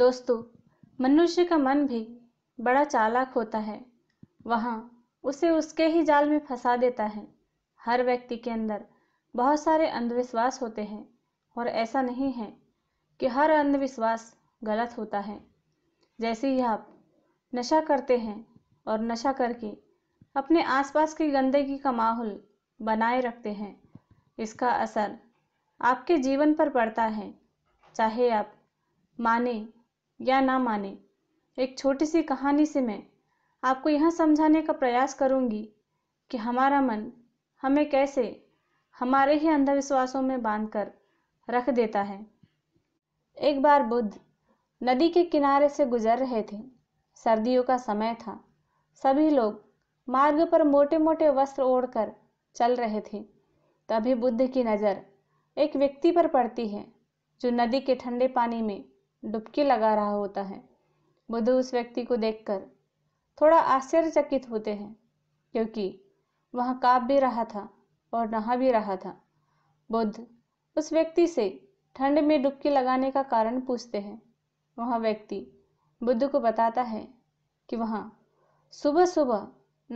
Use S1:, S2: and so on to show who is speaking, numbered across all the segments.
S1: दोस्तों मनुष्य का मन भी बड़ा चालाक होता है वहाँ उसे उसके ही जाल में फंसा देता है हर व्यक्ति के अंदर बहुत सारे अंधविश्वास होते हैं और ऐसा नहीं है कि हर अंधविश्वास गलत होता है जैसे ही आप नशा करते हैं और नशा करके अपने आसपास की गंदगी का माहौल बनाए रखते हैं इसका असर आपके जीवन पर पड़ता है चाहे आप माने या ना माने एक छोटी सी कहानी से मैं आपको यह समझाने का प्रयास करूंगी कि हमारा मन हमें कैसे हमारे ही अंधविश्वासों में बांध कर रख देता है एक बार बुद्ध नदी के किनारे से गुजर रहे थे सर्दियों का समय था सभी लोग मार्ग पर मोटे मोटे वस्त्र ओढ़कर चल रहे थे तभी बुद्ध की नज़र एक व्यक्ति पर पड़ती है जो नदी के ठंडे पानी में डुबकी लगा रहा होता है बुद्ध उस व्यक्ति को देखकर थोड़ा आश्चर्यचकित होते हैं क्योंकि वह काँप भी रहा था और नहा भी रहा था बुद्ध उस व्यक्ति से ठंड में डुबकी लगाने का कारण पूछते हैं वह व्यक्ति बुद्ध को बताता है कि वह सुबह सुबह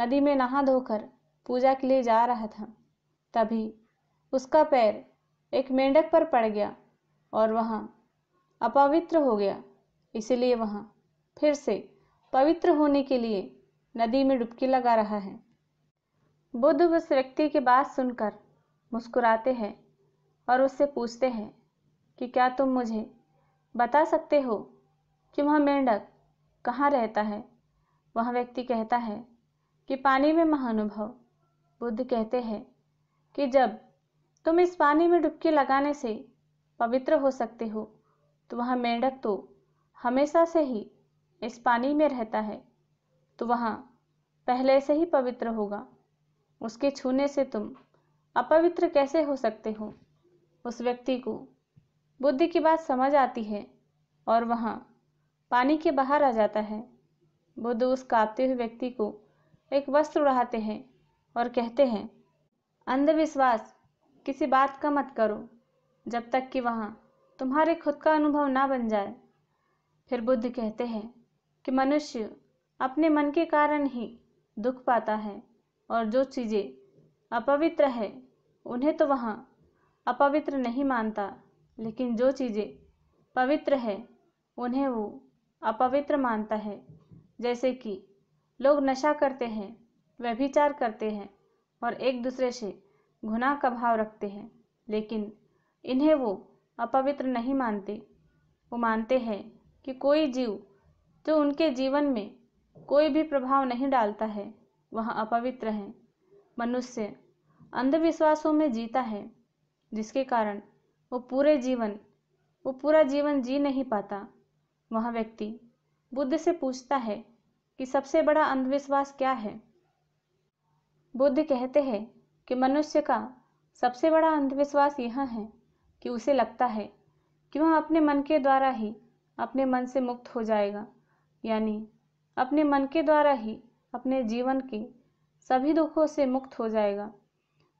S1: नदी में नहा धोकर पूजा के लिए जा रहा था तभी उसका पैर एक मेंढक पर पड़ गया और वहाँ अपवित्र हो गया इसीलिए वह फिर से पवित्र होने के लिए नदी में डुबकी लगा रहा है बुद्ध उस व्यक्ति की बात सुनकर मुस्कुराते हैं और उससे पूछते हैं कि क्या तुम मुझे बता सकते हो कि वह मेंढक कहाँ रहता है वह व्यक्ति कहता है कि पानी में महानुभव बुद्ध कहते हैं कि जब तुम इस पानी में डुबकी लगाने से पवित्र हो सकते हो तो वहाँ मेंढक तो हमेशा से ही इस पानी में रहता है तो वहाँ पहले से ही पवित्र होगा उसके छूने से तुम अपवित्र कैसे हो सकते हो उस व्यक्ति को बुद्धि की बात समझ आती है और वहाँ पानी के बाहर आ जाता है बुद्ध उस कांपते हुए व्यक्ति को एक वस्त्र उड़ाते हैं और कहते हैं अंधविश्वास किसी बात का मत करो जब तक कि वहाँ तुम्हारे खुद का अनुभव ना बन जाए फिर बुद्ध कहते हैं कि मनुष्य अपने मन के कारण ही दुख पाता है और जो चीज़ें अपवित्र है उन्हें तो वहाँ अपवित्र नहीं मानता लेकिन जो चीज़ें पवित्र है उन्हें वो अपवित्र मानता है जैसे कि लोग नशा करते हैं व्यभिचार करते हैं और एक दूसरे से घुना का भाव रखते हैं लेकिन इन्हें वो अपवित्र नहीं मानते वो मानते हैं कि कोई जीव जो उनके जीवन में कोई भी प्रभाव नहीं डालता है वह अपवित्र है मनुष्य अंधविश्वासों में जीता है जिसके कारण वो पूरे जीवन वो पूरा जीवन जी नहीं पाता वह व्यक्ति बुद्ध से पूछता है कि सबसे बड़ा अंधविश्वास क्या है बुद्ध कहते हैं कि मनुष्य का सबसे बड़ा अंधविश्वास यह है कि उसे लगता है कि वह अपने मन के द्वारा ही अपने मन से मुक्त हो जाएगा यानी अपने मन के द्वारा ही अपने जीवन के सभी दुखों से मुक्त हो जाएगा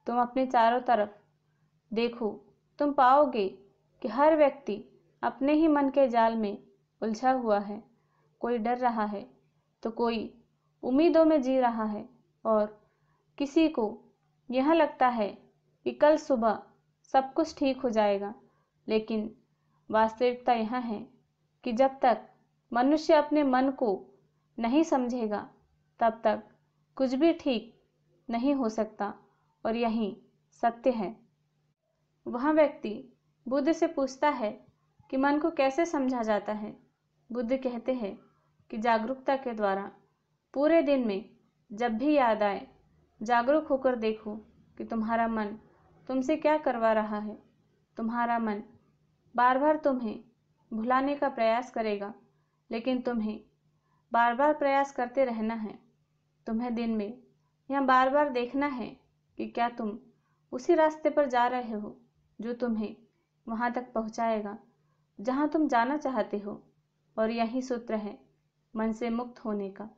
S1: तुम अपने चारों तरफ देखो तुम पाओगे कि हर व्यक्ति अपने ही मन के जाल में उलझा हुआ है कोई डर रहा है तो कोई उम्मीदों में जी रहा है और किसी को यह लगता है कि कल सुबह सब कुछ ठीक हो जाएगा लेकिन वास्तविकता यह है कि जब तक मनुष्य अपने मन को नहीं समझेगा तब तक कुछ भी ठीक नहीं हो सकता और यही सत्य है वह व्यक्ति बुद्ध से पूछता है कि मन को कैसे समझा जाता है बुद्ध कहते हैं कि जागरूकता के द्वारा पूरे दिन में जब भी याद आए जागरूक होकर देखो कि तुम्हारा मन तुमसे क्या करवा रहा है तुम्हारा मन बार बार तुम्हें भुलाने का प्रयास करेगा लेकिन तुम्हें बार बार प्रयास करते रहना है तुम्हें दिन में यह बार बार देखना है कि क्या तुम उसी रास्ते पर जा रहे हो जो तुम्हें वहाँ तक पहुँचाएगा जहाँ तुम जाना चाहते हो और यही सूत्र है मन से मुक्त होने का